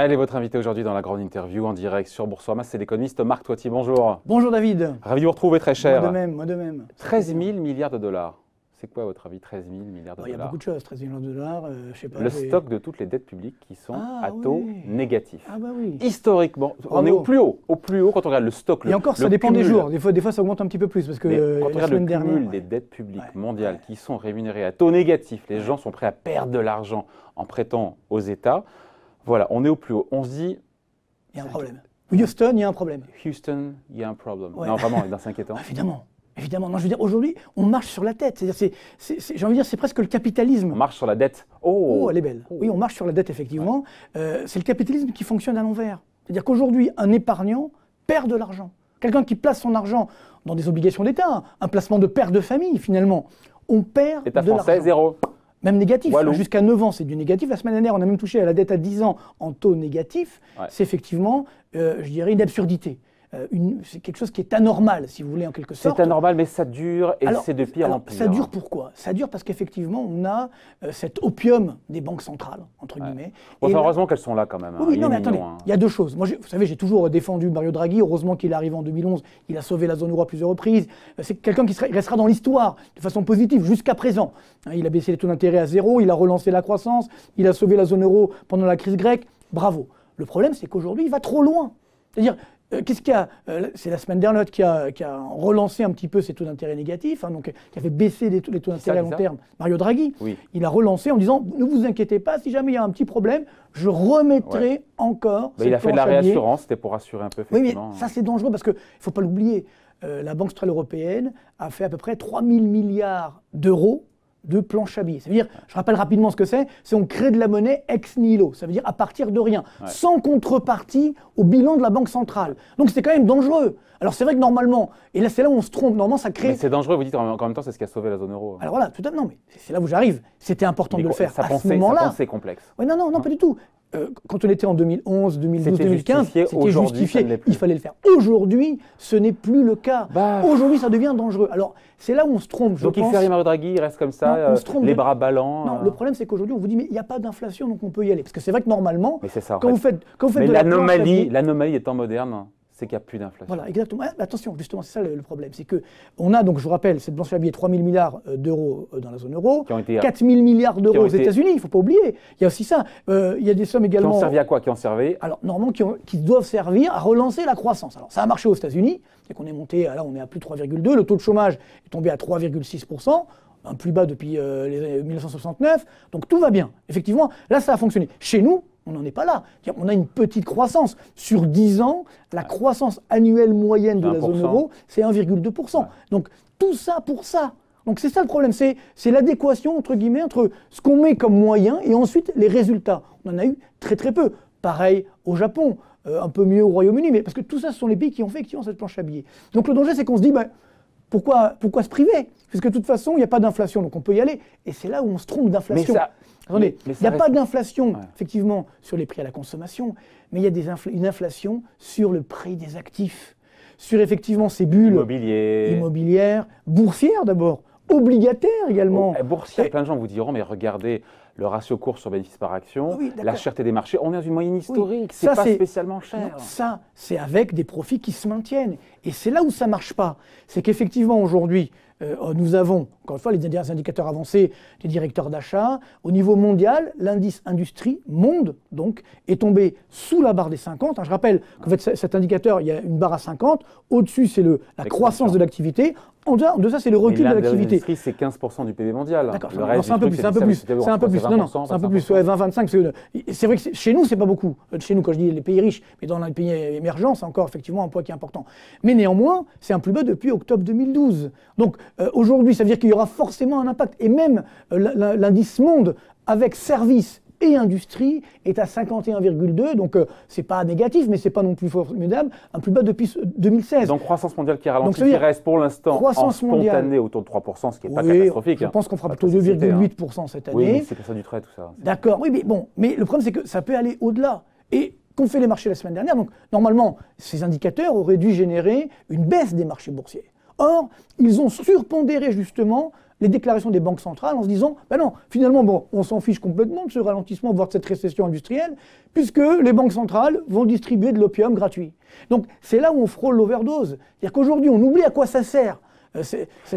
Elle est votre invitée aujourd'hui dans la grande interview en direct sur Boursorama, c'est l'économiste Marc Toiti. Bonjour. Bonjour David. Ravi de vous retrouver très cher. Moi de même, moi de même. 13 000 milliards de dollars. C'est quoi, à votre avis, 13 000 milliards de dollars ah, Il y a beaucoup de choses, 13 milliards de dollars, euh, je ne sais pas. Le stock de toutes les dettes publiques qui sont ah, à taux négatif. Ah bah oui. Historiquement, on est au plus haut, au plus haut quand on regarde le stock. Et encore, ça dépend des jours. Des fois, des fois, ça augmente un petit peu plus parce que euh, quand on regarde le cumul des dettes publiques mondiales qui sont rémunérées à taux négatif, les gens sont prêts à perdre de l'argent en prêtant aux États. Voilà, on est au plus haut. On se dit. Il y a un problème. Houston, il y a un problème. Houston, il y a un problème. Non, vraiment, c'est inquiétant. Évidemment. Évidemment, non, je veux dire, aujourd'hui, on marche sur la tête. C'est-à-dire, j'ai envie de dire, c'est presque le capitalisme. On marche sur la dette. Oh, oh elle est belle. Oh. Oui, on marche sur la dette, effectivement. Euh, c'est le capitalisme qui fonctionne à l'envers. C'est-à-dire qu'aujourd'hui, un épargnant perd de l'argent. Quelqu'un qui place son argent dans des obligations d'État, un placement de père de famille, finalement, on perd de l'argent. français, zéro. Même négatif. Jusqu'à 9 ans, c'est du négatif. La semaine dernière, on a même touché à la dette à 10 ans en taux négatif. C'est effectivement, euh, je dirais, une absurdité. Euh, c'est quelque chose qui est anormal, si vous voulez, en quelque sorte. C'est anormal, mais ça dure et c'est de pire en pire. Ça dure pourquoi Ça dure parce qu'effectivement, on a euh, cet opium des banques centrales, entre guillemets. heureusement qu'elles sont là quand même. Hein. Oui, non, mais attendez, hein. il y a deux choses. vous savez, j'ai toujours euh, défendu Mario Draghi. Heureusement qu'il est arrivé en 2011. Il a sauvé la zone euro à plusieurs reprises. C'est quelqu'un qui restera dans l'histoire de façon positive jusqu'à présent. Hein, il a baissé les taux d'intérêt à zéro, il a relancé la croissance, il a sauvé la zone euro pendant la crise grecque. Bravo. Le problème, c'est qu'aujourd'hui, il va trop loin. C'est-à-dire, euh, qu'est-ce qu'il a euh, C'est la semaine dernière qui a, relancé un petit peu ses taux d'intérêt négatifs, hein, donc, euh, qui a fait baisser les taux d'intérêt à long terme. Mario Draghi, il a relancé en disant ne vous inquiétez pas, si jamais il y a un petit problème, je remettrai encore. Bah, il a fait de la réassurance, c'était pour rassurer un peu. Oui, ça hein. c'est dangereux parce qu'il ne faut pas l'oublier. la Banque centrale européenne a fait à peu près 3 000 milliards d'euros de planche à billets. dire, je rappelle rapidement ce que c'est, c'est on crée de la monnaie ex nihilo, ça veut dire à partir de rien, sans contrepartie au bilan de la Banque centrale. Donc c'est quand même dangereux. Alors c'est vrai que normalement, et là c'est là où on se trompe, normalement ça crée... Mais c'est dangereux, vous dites, en même temps c'est ce qui a sauvé la zone euro. Alors voilà, tout à fait, non mais c'est là où j'arrive. C'était important de le faire ça à ce moment-là. Ça complexe. Oui non, non, non, pas du tout. Euh, quand on était en 2011, 2012, 2015, c'était justifié. Il fallait le faire. Aujourd'hui, ce n'est plus le cas. Bah. Aujourd'hui, ça devient dangereux. Alors, c'est là où on se trompe. Je donc, il fait Mario Draghi, il reste comme ça, euh, les bras ballants. Non, euh. le problème, c'est qu'aujourd'hui, on vous dit, mais il n'y a pas d'inflation, donc on peut y aller. Parce que c'est vrai que normalement, quand, vous faites, quand vous faites mais de l'anomalie, l'anomalie étant moderne, c'est qu'il n'y a plus d'inflation. Voilà, exactement. Ah, attention, justement, c'est ça le, problème. C'est qu'on a, donc, je vous rappelle, cette blanche à billets, 3 000 milliards euh, d'euros euh, dans la zone euro, 4 000 euh, milliards d'euros aux États-Unis, il ne faut pas oublier. Il y a aussi ça. il y a des sommes également. Qui ont servi à quoi Qui ont servi Alors, normalement, qui, doivent servir à relancer la croissance. Alors, ça a marché aux États-Unis, c'est qu'on est monté, là, on est à plus de 3,2. Le taux de chômage est tombé à 3,6 un plus bas depuis les les, 1969. Donc tout va bien. Effectivement, là, ça a fonctionné. Chez nous, on n'en est pas là. On a une petite croissance. Sur 10 ans, la croissance annuelle moyenne de la zone euro, c'est 1,2%. Donc tout ça pour ça. Donc c'est ça le problème, c'est, l'adéquation entre guillemets entre ce qu'on met comme moyen et ensuite les résultats. On en a eu très très peu. Pareil au Japon, euh, un peu mieux au Royaume-Uni, mais parce que tout ça ce sont les pays qui ont fait ont cette planche à billets. Donc le danger c'est qu'on se dit ben, pourquoi, se priver Parce que de toute façon il n'y a pas d'inflation, donc on peut y aller. Et c'est là où on se trompe d'inflation il n'y a pas d'inflation, effectivement, sur les prix à la consommation, mais il y a une inflation sur le prix des actifs, sur effectivement ces bulles immobilières, boursières d'abord, obligataires également. Oh, eh, boursières, eh plein de gens vous diront, mais regardez, le ratio cours sur bénéfice par action, la cherté des marchés. On est dans une moyenne historique, c'est pas spécialement cher. ça, c'est avec des profits qui se maintiennent. Et c'est là où ça ne marche pas. C'est qu'effectivement, aujourd'hui, euh, oh, nous avons, encore une fois, les derniers indicateurs avancés des directeurs d'achat. Au niveau mondial, l'indice industrie monde, donc, est tombé sous la barre des 50. Hein, je rappelle que fait, cet indicateur, il y a une barre à 50. Au-dessus, c'est la croissance de l'activité. De ça, c'est le recul de l'activité. c'est 15% du PIB mondial. D'accord, c'est un peu plus. C'est un peu plus. C'est un peu plus. Non, non, c'est un peu plus. 20, 25. C'est vrai que chez nous, c'est pas beaucoup. Euh, chez nous, quand je dis les pays riches, mais dans les pays émergents, c'est encore effectivement un poids qui est important. Mais néanmoins, c'est un plus bas depuis octobre 2012. Donc euh, aujourd'hui, ça veut dire qu'il y aura forcément un impact. Et même euh, l'indice monde avec service et industrie est à 51,2. Donc ce euh, c'est pas négatif, mais c'est pas non plus formidable. Un plus bas depuis 2016. Donc croissance mondiale qui ralentit, qui reste pour l'instant en spontané autour de 3%, ce qui n'est pas catastrophique. Je hein. pense qu'on fera plutôt 2,8% hein. cette année. Oui, c'est ça du trait tout ça. D'accord, oui, mais bon, mais le problème c'est que ça peut aller au-delà. Et qu'ont fait les marchés la semaine dernière. Donc, normalement, ces indicateurs auraient dû générer une baisse des marchés boursiers. Or, ils ont surpondéré justement les déclarations des banques centrales en se disant ben non, finalement, bon, on s'en fiche complètement de ce ralentissement, voire de cette récession industrielle, puisque les banques centrales vont distribuer de l'opium gratuit. Donc c'est là où on frôle l'overdose. C'est-à-dire qu'aujourd'hui, on oublie à quoi ça sert euh,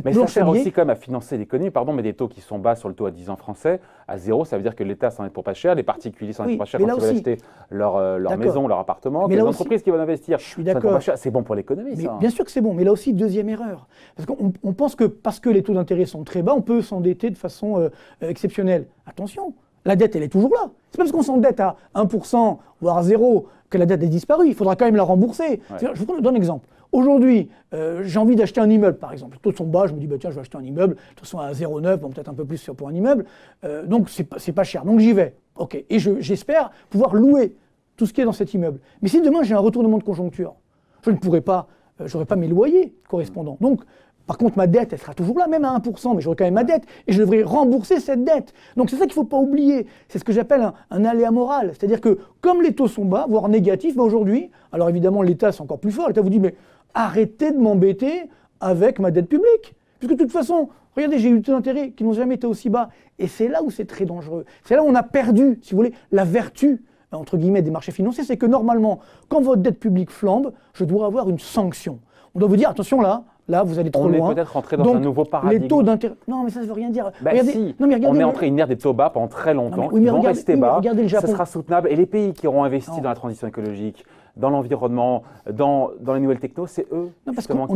mais ça sert aussi même à financer l'économie, pardon, mais des taux qui sont bas sur le taux à 10 ans français, à zéro, ça veut dire que l'État s'en est pour pas cher, les particuliers s'en est pour pas cher quand ils veulent acheter leur, euh, maison, leur appartement, les entreprises qui veulent investir. Je suis d'accord. C'est bon pour l'économie, ça. Bien sûr que c'est bon, mais là aussi, deuxième erreur. Parce qu'on pense que parce que les taux d'intérêt sont très bas, on peut s'endetter de façon euh, exceptionnelle. Attention, la dette, elle est toujours là. C'est pas parce qu'on s'endette à 1%, voire 0, que la dette est disparue. Il faudra quand même la rembourser. Je vous donne un exemple. Aujourd'hui, euh, j'ai envie d'acheter un immeuble, par exemple. Les taux sont bas, je me dis, bah, tiens, je vais acheter un immeuble. De toute façon, à 0,9, bon, peut-être un peu plus pour un immeuble. Euh, donc, c'est pas, pas cher. Donc, j'y vais. OK. Et j'espère pouvoir louer tout ce qui est dans cet immeuble. Mais si demain, j'ai un retournement de conjoncture, je ne pourrai pas, Je euh, j'aurai pas mes loyers correspondants. Donc, par contre, ma dette, elle sera toujours là, même à 1%, mais j'aurai quand même ma dette et je devrais rembourser cette dette. Donc c'est ça qu'il ne faut pas oublier. C'est ce que j'appelle un, aléa moral. C'est-à-dire que comme les taux sont bas, voire négatifs, bah, aujourd'hui, alors évidemment l'État c'est encore plus fort. L'État vous dit mais arrêtez de m'embêter avec ma dette publique. Puisque de toute façon, regardez, j'ai eu des taux d'intérêt qui n'ont jamais été aussi bas. Et c'est là où c'est très dangereux. C'est là où on a perdu, si vous voulez, la vertu entre guillemets des marchés financiers, c'est que normalement, quand votre dette publique flambe, je dois avoir une sanction. On doit vous dire, attention là, Là, vous allez trop loin. On est peut-être rentré dans un nouveau paradigme. Les taux d'intérêt. Non, mais ça ne veut rien dire. Bah, regardez... on est entré une ère des taux bas pendant très longtemps. Ils regardez, vont rester bas. Regardez le Japon. Ça sera soutenable. Et les pays qui auront investi dans la transition écologique, dans l'environnement, dans, les nouvelles techno, c'est eux. Non,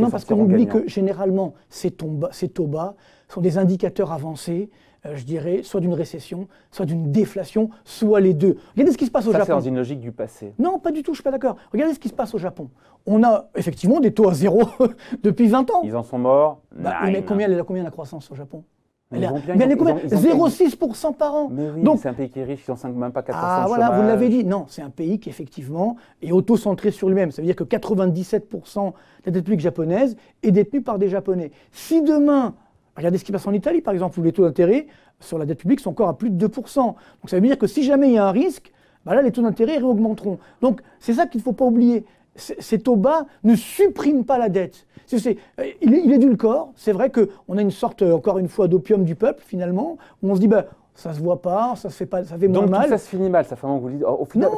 parce qu'on oublie que généralement, ces taux, ces taux bas sont des indicateurs avancés euh, je dirais, soit d'une récession, soit d'une déflation, soit les deux. Regardez ce qui se passe au Japon. Ça, C'est dans une logique du passé. Non, pas du tout, je suis pas d'accord. Regardez ce qui se passe au Japon. On a effectivement des taux à zéro depuis 20 ans. Ils en sont morts. Bah, mais combien, elle a combien la croissance au Japon elle, 0,6% par an. Mais oui, c'est un pays qui est riche, même pas 4% Ah voilà, vous l'avez dit. Non, c'est un pays qui effectivement est auto-centré sur lui-même. Ça veut dire que 97% de la dette publique japonaise est détenue par des Japonais. Si demain Regardez ce qui passe en Italie, par exemple, où les taux d'intérêt sur la dette publique sont encore à plus de 2%. Donc ça veut dire que si jamais il y a un risque, bah là, les taux d'intérêt réaugmenteront. Donc c'est ça qu'il ne faut pas oublier. Ces taux bas ne suppriment pas la dette. C'est, euh, il, est, du corps. C'est vrai qu'on a une sorte, encore une fois, d'opium du peuple, finalement, où on se dit, bah, ça se voit pas, ça se fait pas, ça fait mal. ça se finit mal, ça fait longtemps Au final,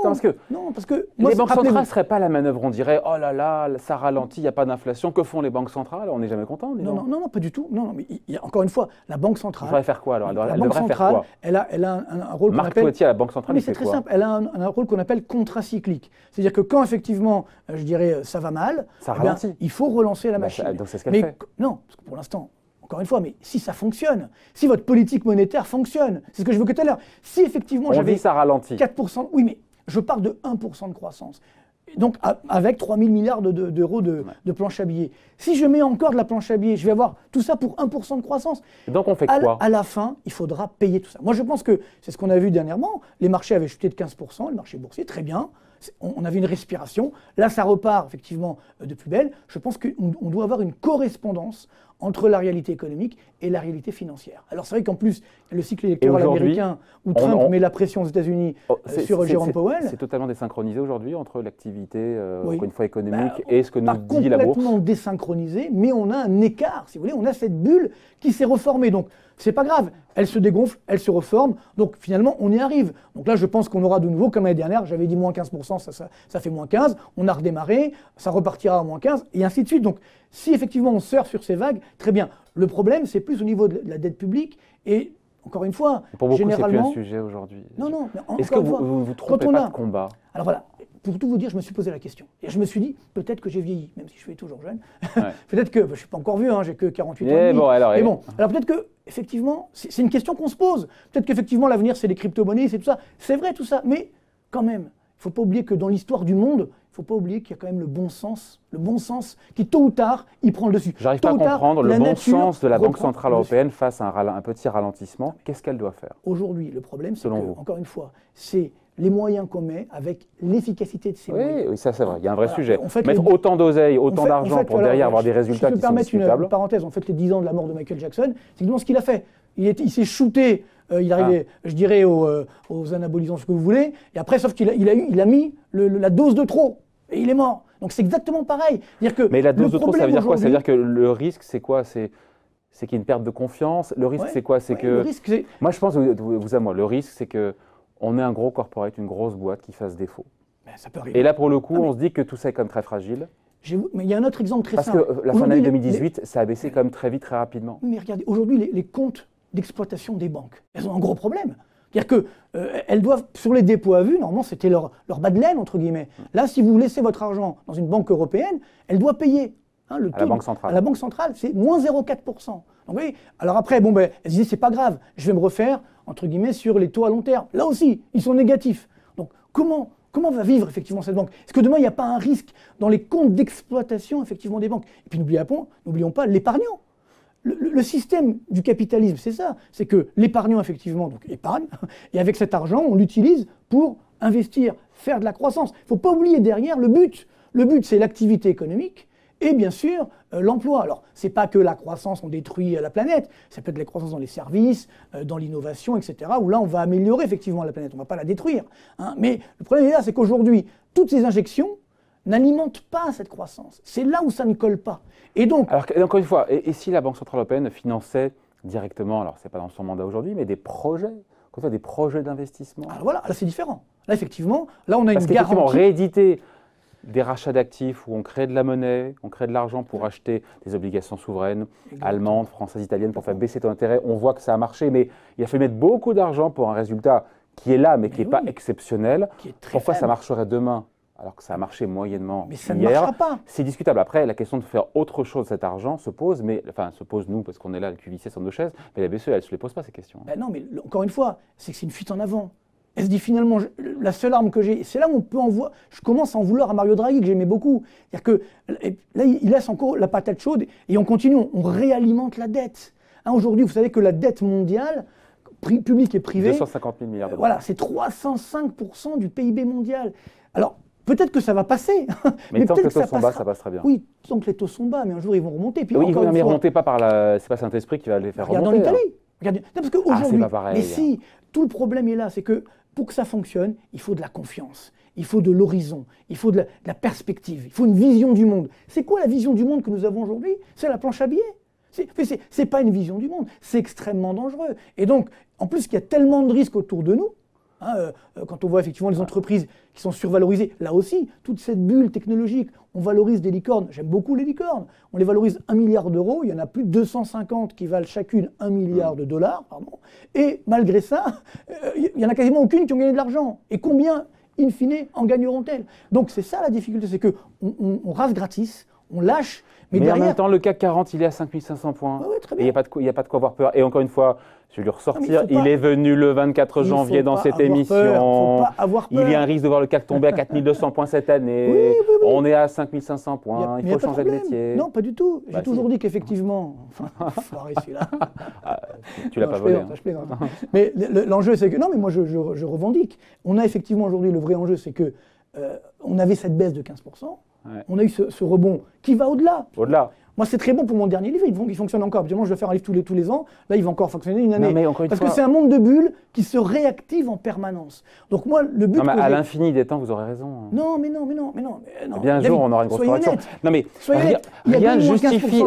non, parce que les banques centrales ne seraient pas la manœuvre. On dirait oh là là, ça ralentit, il n'y a pas d'inflation. Que font les banques centrales On n'est jamais content. Non, non, non, pas du tout. Non, non mais encore une fois, la banque centrale. Elle faire quoi alors La banque centrale, faire quoi elle a, un, rôle qu'on appelle. la banque centrale. Mais c'est très simple. Elle a un, rôle qu'on appelle contracyclique. C'est-à-dire que quand effectivement, euh, je dirais, euh, ça va mal, ça eh il faut relancer la bah, machine. Mais Non, parce que pour l'instant, encore une fois, mais si ça fonctionne, si votre politique monétaire fonctionne, c'est ce que je veux que tout à l'heure. Si effectivement j'avais ça 4%, oui, mais je parle de 1% de croissance. Donc avec 3 000 milliards d'euros de, planche à billets. Si je mets encore de la planche à billets, je vais avoir tout ça pour 1% de croissance. donc on fait quoi À la fin, il faudra payer tout ça. Moi je pense que c'est ce qu'on a vu dernièrement. Les marchés avaient chuté de 15%, le marché boursier, très bien on avait une respiration. Là, ça repart effectivement euh, de plus belle. Je pense qu'on doit avoir une correspondance entre la réalité économique et la réalité financière. Alors c'est vrai qu'en plus, le cycle électoral américain, où Trump met la pression aux États-Unis oh, euh, sur Jerome Powell... C'est totalement désynchronisé aujourd'hui entre l'activité, euh, une fois, économique bah, et ce que nous dit la bourse. complètement désynchronisé, mais on a un écart, si vous voulez. On a cette bulle qui s'est reformée. Donc c'est pas grave, elle se dégonfle, elle se reforme, donc finalement on y arrive. Donc là je pense qu'on aura de nouveau, comme l'année dernière, j'avais dit moins 15%, ça, ça, fait moins 15, on a redémarré, ça repartira à moins 15, et ainsi de suite. Donc si effectivement on sort sur ces vagues, très bien. Le problème c'est plus au niveau de la dette publique et encore une fois, pour beaucoup, c'est Plus un sujet aujourd'hui. Non, non. Est-ce que vous, vous, trompez pas de combat Alors voilà, pour tout vous dire, je me suis posé la question. Et je me suis dit, peut-être que j'ai vieilli, même si je suis toujours jeune. peut-être que, bah, je ne suis pas encore vieux, hein, j'ai que 48 ans. Eh bon, alors, Mais eh bon, alors peut-être que, effectivement, c'est une question qu'on se pose. Peut-être qu'effectivement, l'avenir, c'est les crypto-monnaies, c'est tout ça. C'est vrai tout ça. Mais quand même, il ne faut pas oublier que dans l'histoire du monde, il ne faut pas oublier qu'il y a quand même le bon sens, le bon sens qui tôt ou tard, il prend le dessus. J'arrive pas à comprendre le bon sens de la Banque centrale européenne face à un, petit ralentissement. Qu'est-ce qu'elle doit faire Aujourd'hui, le problème, c'est vous. encore une fois, c'est les moyens qu'on met avec l'efficacité de ces oui, moyens. Oui, ça c'est vrai, il y a un vrai sujet. Mettre autant d'oseille, autant d'argent pour derrière avoir des résultats je qui sont permettre Une parenthèse, en fait, les 10 ans de la mort de Michael Jackson, c'est exactement ce qu'il a fait. Il, s'est shooté, euh, il arrivait, ah. je dirais, euh, aux, anabolisants, ce que vous voulez, et après, sauf qu'il a, il a, a mis la dose de trop, et il est mort. Donc c'est exactement pareil. Dire que Mais la dose de trop, ça veut dire quoi Ça veut dire que le risque, c'est quoi C'est qu'il y ait une perte de confiance. Le risque, c'est quoi C'est que. Moi, je pense, vous, vous à moi, le risque, c'est que on est un gros corporate, une grosse boîte qui fasse défaut. Ben, Et là, pour le coup, on se dit que tout ça est comme très fragile. Mais il y a un autre exemple très simple. Parce que euh, la fin de l'année 2018, ça a baissé comme très vite, très rapidement. Mais regardez, aujourd'hui, les, comptes d'exploitation des banques, elles ont un gros problème. C'est-à-dire qu'elles euh, doivent, sur les dépôts à vue, normalement, c'était leur, leur bas de laine, entre guillemets. Là, si vous laissez votre argent dans une banque européenne, elle doit payer Hein, la banque centrale. la Banque centrale, c'est moins 0,4%. Donc, alors après, bon, ben, elles c'est pas grave, je vais me refaire, entre guillemets, sur les taux à long terme. Là aussi, ils sont négatifs. Donc, comment, comment va vivre effectivement cette banque Est-ce que demain, il n'y a pas un risque dans les comptes d'exploitation effectivement des banques Et puis, n'oublions pas l'épargnant. Le, système du capitalisme, c'est ça, c'est que l'épargnant, effectivement, donc épargne, et avec cet argent, on l'utilise pour investir, faire de la croissance. Il ne faut pas oublier derrière le but. Le but, c'est l'activité économique, et bien sûr euh, l'emploi. Alors, ce n'est pas que la croissance, on détruit euh, la planète, ça peut être la croissance dans les services, euh, dans l'innovation, etc., où là, on va améliorer effectivement la planète, on ne va pas la détruire. Hein. Mais le problème là, c'est qu'aujourd'hui, toutes ces injections n'alimentent pas cette croissance. C'est là où ça ne colle pas. Et donc... Alors, encore une fois, et, si la Banque Centrale Européenne finançait directement, alors ce n'est pas dans son mandat aujourd'hui, mais des projets des projets d'investissement. Alors ah, voilà, là c'est différent. Là effectivement, là on a une garantie. rééditer des rachats d'actifs où on crée de la monnaie, on crée de l'argent pour acheter des obligations souveraines allemandes, françaises, italiennes pour faire baisser ton intérêt. On voit que ça a marché, mais il a fallu mettre beaucoup d'argent pour un résultat qui est là, mais, qui n'est pas exceptionnel. Qui Pourquoi ça marcherait demain alors que ça a marché moyennement mais ça hier. ne pas. C'est discutable. Après, la question de faire autre chose cet argent se pose, mais enfin se pose nous parce qu'on est là, le QVC sur nos chaises, mais la BCE, elle ne se les pose pas ces questions. Ben non, mais encore une fois, c'est que c'est une fuite en avant. Elle se dit finalement, la seule arme que j'ai, c'est là où on peut en voir, je commence à en vouloir à Mario Draghi, que j'aimais beaucoup. C'est-à-dire que là, il laisse encore la patate chaude et on continue, on, réalimente la dette. Hein, aujourd'hui, vous savez que la dette mondiale, publique et privée. 250 000 milliards de Voilà, c'est 305% du PIB mondial. Alors, Peut-être que ça va passer. Mais, tant que les taux sont bas, ça passera bien. Oui, tant que les taux sont bas, mais un jour ils vont remonter. Puis oui, mais ne remonter pas par la. C'est pas Saint-Esprit qui va les faire remonter. Hein. Regardez Non, parce qu'aujourd'hui. Ah, mais hein. si, tout le problème est là, c'est que pour que ça fonctionne, il faut de la confiance, il faut de l'horizon, il faut de la, perspective, il faut une vision du monde. C'est quoi la vision du monde que nous avons aujourd'hui C'est la planche à billets. C'est pas une vision du monde, c'est extrêmement dangereux. Et donc, en plus, qu'il y a tellement de risques autour de nous Hein, euh, euh, quand on voit effectivement les entreprises qui sont survalorisées, là aussi, toute cette bulle technologique, on valorise des licornes, j'aime beaucoup les licornes, on les valorise 1 milliard d'euros, il y en a plus de 250 qui valent chacune 1 milliard de dollars, pardon, et malgré ça, euh, il y n'y en a quasiment aucune qui ont gagné de l'argent. Et combien, in fine, en gagneront-elles Donc c'est ça la difficulté, c'est qu'on on, rase gratis, on lâche. Mais, derrière... en même temps, le CAC 40, il est à 5500 points. Ah il n'y a, pas de quoi avoir peur. Et encore une fois, je vais lui ressortir. Il, est venu le 24 janvier dans cette émission. Il y a un risque de voir le CAC tomber à 4200 points cette année. On est à 5500 points. il hein. faut changer de, métier. Non, pas du tout. J'ai bah, toujours dit qu'effectivement. Enfin, là ah, tu l'as pas hein. mais l'enjeu, c'est que. Non, mais moi, je, revendique. On a effectivement aujourd'hui le vrai enjeu, c'est que euh, on avait cette baisse de 15%. On a eu ce, ce rebond qui va au-delà. Au-delà. Moi, c'est très bon pour mon dernier livre. Il, fonctionne encore. Moi, je vais faire un livre tous les, tous les ans. Là, il va encore fonctionner une année. Parce que c'est un monde de bulles qui se réactive en permanence. Donc, moi, le but. à l'infini des temps, vous aurez raison. Hein. Non, mais non, mais non, eh Bien un jour, on aura une grosse correction. Non, mais rien, ne justifie,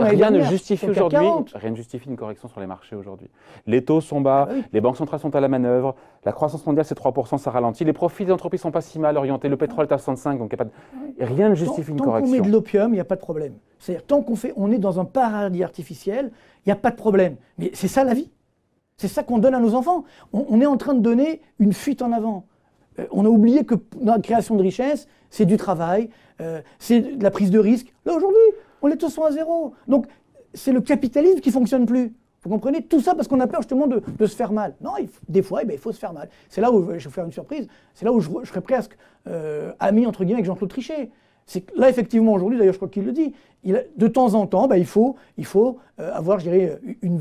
aujourd'hui. Rien ne justifie une correction sur les marchés aujourd'hui. Les taux sont bas, ah les banques centrales sont à la manœuvre, la croissance mondiale, c'est 3%, ça ralentit. Les profits des entreprises sont pas si mal orientés. Le pétrole est à 65, donc y a pas de... Ah rien ne justifie une correction. Tant met de l'opium, il n'y a pas de problème. C'est-à-dire, tant qu'on fait, on est dans un paradis artificiel, il n'y a pas de problème. Mais c'est ça la vie. C'est ça qu'on donne à nos enfants. On, est en train de donner une fuite en avant. Euh, on a oublié que la création de richesse, c'est du travail, euh, c'est de la prise de risque. Là, aujourd'hui, on est tous à zéro. Donc, c'est le capitalisme qui fonctionne plus. Vous comprenez Tout ça parce qu'on a peur justement de, se faire mal. Non, des fois, eh ben, il faut se faire mal. C'est là où, je vais vous faire une surprise, c'est là où je, serais presque euh, ami, entre guillemets, avec Jean-Claude Trichet c'est là, effectivement, aujourd'hui, d'ailleurs, je crois qu'il le dit, il de temps en temps, bah, il faut, euh, avoir, je euh, euh, une,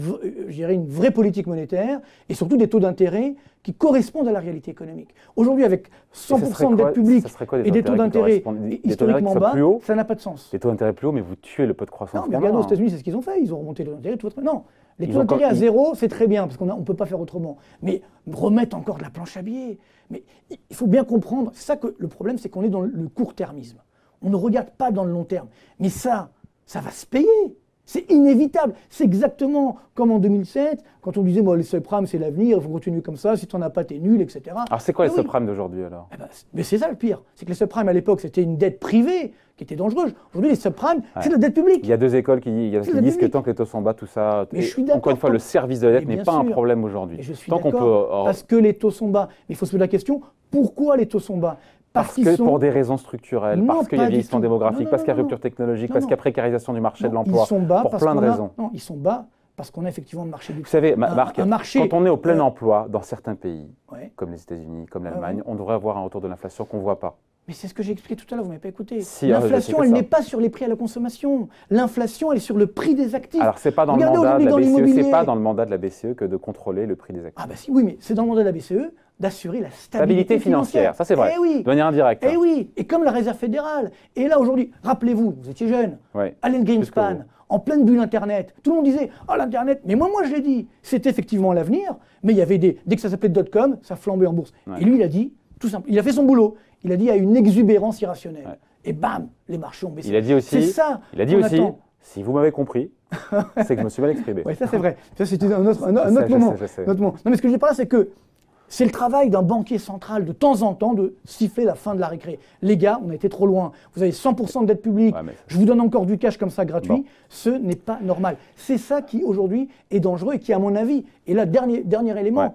vraie politique monétaire et surtout des taux d'intérêt qui correspondent à la réalité économique. Aujourd'hui, avec 100% de dette publique et des taux d'intérêt historiquement bas, ça n'a pas de sens. Des taux d'intérêt plus hauts, mais vous tuez le pot de croissance. Non, mais regardez, aux États-Unis, c'est ce qu'ils ont fait. Ils ont remonté les taux d'intérêt, tout Non, les taux d'intérêt à zéro, c'est très bien, parce qu'on ne peut pas faire autrement. Mais remettre encore de la planche à billets. Mais il faut bien comprendre, c'est ça que le problème, c'est qu'on est dans le court-termisme on ne regarde pas dans le long terme. Mais ça, ça va se payer. C'est inévitable. C'est exactement comme en 2007, quand on disait, Moi, les subprimes, c'est l'avenir, il faut continuer comme ça, si tu n'en as pas, es nul, etc. Alors, c'est quoi eh les subprimes d'aujourd'hui, alors eh ben, Mais c'est ça le pire. C'est que les subprimes, à l'époque, c'était une dette privée qui était dangereuse. Aujourd'hui, les subprimes, c'est la dette publique. Il y a deux écoles qui, disent que tant que les taux sont bas, tout ça. Mais je suis Encore une fois, le service de la dette n'est pas un problème aujourd'hui. Tant qu'on peut. Oh. Parce que les taux sont bas. Mais il faut se poser la question pourquoi les taux sont bas parce, que pour des raisons structurelles, parce qu'il y a vieillissement démographique, parce qu'il y a rupture technologique, parce qu'il y a précarisation du marché de l'emploi, pour plein de raisons. Non, ils sont bas parce qu'on a effectivement le marché du... Vous savez, Marc, quand on est au plein euh, emploi dans certains pays, comme les États-Unis, comme ah l'Allemagne, on devrait avoir un retour de l'inflation qu'on ne voit pas. Mais c'est ce que j'ai expliqué tout à l'heure, vous ne m'avez pas écouté. Euh, l'inflation, elle n'est pas sur les prix à la consommation. L'inflation, elle est sur le prix des actifs. Alors, ce n'est pas, e, pas dans, le mandat de la BCE que de contrôler le prix des ah actifs. Ah, bah si, oui, mais c'est dans le mandat de la BCE d'assurer la stabilité, financière. Ça, c'est vrai. Eh oui. De manière indirecte. Et hein. eh oui. Et comme la réserve fédérale. Et là, aujourd'hui, rappelez-vous, vous étiez jeune, Alan Allen Greenspan, en pleine bulle Internet. Tout le monde disait oh, l'Internet. Mais moi, moi, je l'ai dit. C'est effectivement l'avenir. Mais il y avait des. Dès que ça s'appelait dot-com, ça flambait en bourse. Et lui, il a dit, tout simple. Il a fait son boulot. Il a dit à une exubérance irrationnelle. Et bam, les marchés ont baissé. Il a dit aussi. ça. Il a dit aussi. Si vous m'avez compris, c'est que je me suis mal exprimé. Oui, ça c'est vrai. Ça c'est un autre, moment. Non, mais ce que je dis là, c'est que c'est le travail d'un banquier central de temps en temps de siffler la fin de la récré. Les gars, on a été trop loin. Vous avez 100% de dette publique. Je vous donne encore du cash comme ça gratuit. Ce n'est pas normal. C'est ça qui aujourd'hui est dangereux et qui, à mon avis, est là, dernier, dernier élément,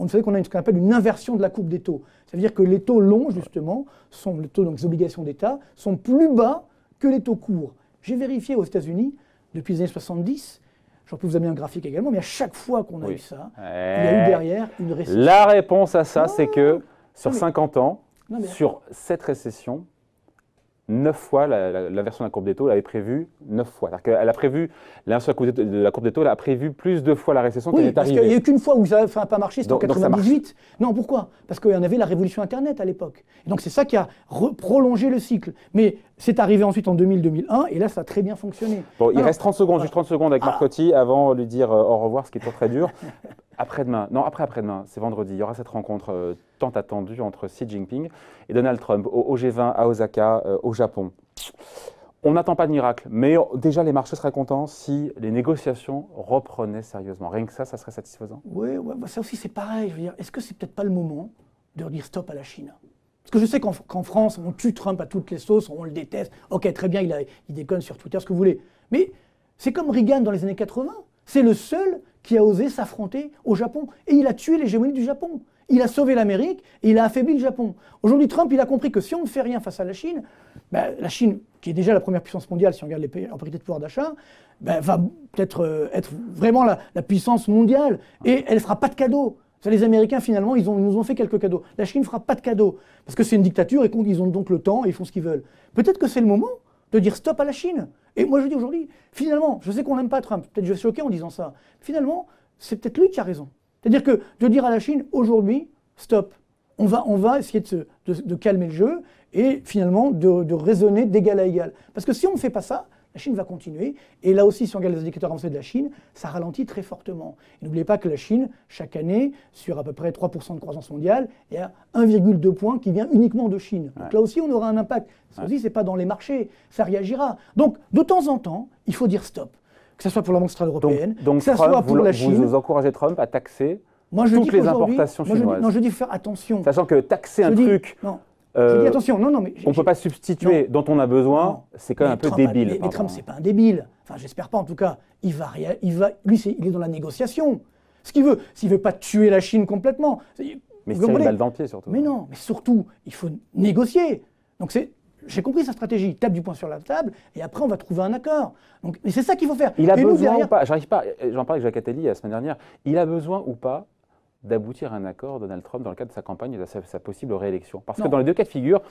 on sait qu'on a ce qu'on appelle une inversion de la courbe des taux. Ça veut dire que les taux longs, justement, sont les taux donc, des obligations d'État, sont plus bas que les taux courts. J'ai vérifié aux États-Unis, depuis les années 70, je peux vous amener un graphique également, mais à chaque fois qu'on a eu ça, il y a eu derrière une récession. La réponse à ça, c'est que sur 50 ans, sur cette récession, 9 fois la, version de la courbe des taux, elle avait prévu 9 fois. Elle a prévu, l'inversion de la courbe des taux, elle a prévu plus de fois la récession est arrivée. parce qu'il n'y a eu qu'une fois où ça n'a pas marché, c'était en 1998. Non, pourquoi Parce qu'il y en avait la révolution Internet à l'époque. Donc c'est ça qui a prolongé le cycle. Mais c'est arrivé ensuite en 2000-2001, et là, ça a très bien fonctionné. Bon, il reste 30 secondes, juste 30 secondes avec ah. Marcotti avant de lui dire euh, au revoir, ce qui est pas très dur. après-demain, non, après-après-demain, c'est vendredi, il y aura cette rencontre euh, tant attendue entre Xi Jinping et Donald Trump au, G20 à Osaka, euh, au Japon. On n'attend pas de miracle, mais déjà les marchés seraient contents si les négociations reprenaient sérieusement. Rien que ça, ça serait satisfaisant. Oui, ouais, bah, ça aussi c'est pareil. est-ce que c'est peut-être pas le moment de dire stop à la Chine parce que je sais qu'en France, on tue Trump à toutes les sauces, on le déteste. Ok, très bien, il, il déconne sur Twitter, ce que vous voulez. Mais c'est comme Reagan dans les années 80. C'est le seul qui a osé s'affronter au Japon. Et il a tué l'hégémonie du Japon. Il a sauvé l'Amérique et il a affaibli le Japon. Aujourd'hui, Trump, il a compris que si on ne fait rien face à la Chine, ben, la Chine, qui est déjà la première puissance mondiale si on regarde les pays en de pouvoir d'achat, ben, va peut-être euh, être vraiment la, puissance mondiale et elle ne fera pas de cadeaux. Les Américains, finalement, ils, nous ont fait quelques cadeaux. La Chine ne fera pas de cadeaux parce que c'est une dictature et qu'ils ont donc le temps et ils font ce qu'ils veulent. Peut-être que c'est le moment de dire stop à la Chine. Et moi je dis aujourd'hui, finalement, je sais qu'on n'aime pas Trump, peut-être je vais choquer en disant ça, finalement, c'est peut-être lui qui a raison. C'est-à-dire que de dire à la Chine, aujourd'hui, stop, on va, on va essayer de, calmer le jeu et finalement de, de raisonner d'égal à égal. Parce que si on ne fait pas ça, la Chine va continuer. Et là aussi, si on regarde les indicateurs avancés de la Chine, ça ralentit très fortement. N'oubliez pas que la Chine, chaque année, sur à peu près 3% de croissance mondiale, il y a 1,2 point qui vient uniquement de Chine. Donc là aussi, on aura un impact. Ça aussi, ce n'est pas dans les marchés, ça réagira. Donc, de temps en temps, il faut dire stop. Que ce soit pour la Banque centrale européenne, que ce soit pour la Chine. Vous encouragez Trump à taxer moi, je toutes les importations non, je dis faire attention. Sachant que taxer un truc euh, attention, On ne peut pas substituer dont on a besoin, c'est quand même un peu débile. Mais, Trump, c'est pas un débile. Enfin, j'espère pas, en tout cas. Il va, il va, lui, il est dans la négociation. Ce qu'il veut, s'il veut pas tuer la Chine complètement. Mais c'est une balle dans surtout. Mais non, mais surtout, il faut négocier. Donc c'est. J'ai compris sa stratégie, il tape du poing sur la table et après on va trouver un accord. Donc, mais c'est ça qu'il faut faire. Il a besoin ou pas J'arrive pas. J'en parlais avec Jacques Attali la semaine dernière. Il a besoin ou pas d'aboutir à un accord, Donald Trump, dans le cadre de sa campagne et de sa, possible réélection. Parce que dans les deux cas de figure,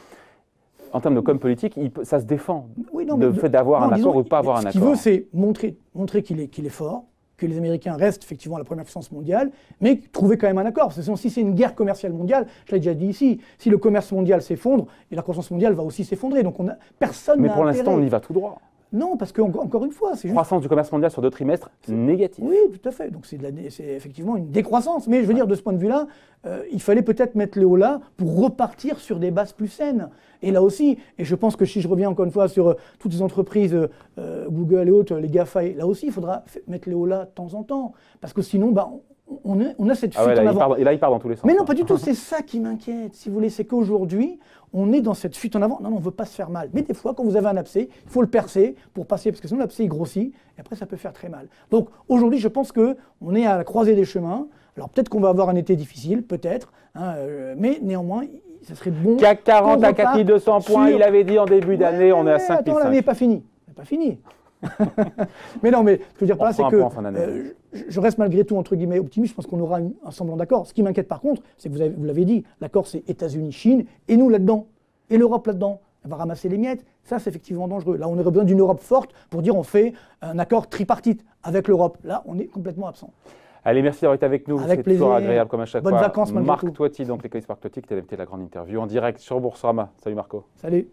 en termes de com politique, ça se défend. le fait d'avoir un accord ou pas avoir un accord. Ce qu'il veut, c'est montrer, montrer qu'il est, qu'il est fort, que les Américains restent effectivement la première puissance mondiale, mais trouver quand même un accord. Parce que si c'est une guerre commerciale mondiale, je l'ai déjà dit ici, si le commerce mondial s'effondre, et la croissance mondiale va aussi s'effondrer. Donc on a, personne Mais pour l'instant, on y va tout droit. Non, parce qu'encore une fois, c'est juste... croissance du commerce mondial sur deux trimestres c'est négative. Oui, tout à fait. Donc c'est effectivement une décroissance. Mais je veux dire, de ce point de vue-là, euh, il fallait peut-être mettre les hauts là pour repartir sur des bases plus saines. Et là aussi, et je pense que si je reviens encore une fois sur euh, toutes les entreprises, euh, Google et autres, les GAFA, là aussi, il faudra mettre les hauts là de temps en temps, parce que sinon, bah, on, a, cette fuite en avant. Et là, il part dans tous les sens. Mais non, pas du tout. C'est ça qui m'inquiète, si vous voulez. C'est qu'aujourd'hui, on est dans cette fuite en avant. Non, on ne veut pas se faire mal. Mais des fois, quand vous avez un abcès, il faut le percer pour passer, parce que sinon l'abcès il grossit, et après ça peut faire très mal. Donc aujourd'hui, je pense qu'on est à la croisée des chemins. Alors peut-être qu'on va avoir un été difficile, peut-être, hein, euh, mais néanmoins, ça serait bon. CAC 40 à 4200 points, il avait dit en début d'année, on est à 5000. Attends, l'année n'est pas finie. Pas fini. mais non, mais ce que je veux dire par là, c'est que je reste malgré tout, entre guillemets, optimiste. Je pense qu'on aura un semblant d'accord. Ce qui m'inquiète par contre, c'est que vous, l'avez dit, l'accord c'est États-Unis-Chine et nous là-dedans. Et l'Europe là-dedans. Elle va ramasser les miettes. Ça, c'est effectivement dangereux. Là, on aurait besoin d'une Europe forte pour dire on fait un accord tripartite avec l'Europe. Là, on est complètement absent. Allez, merci d'avoir été avec nous. Avec plaisir. toujours agréable comme à chaque Bonnes bonne Vacances, Marc Toiti, donc l'économiste Marc Toiti, qui t'a invité la grande interview en direct sur Boursorama. Salut Marco. Salut.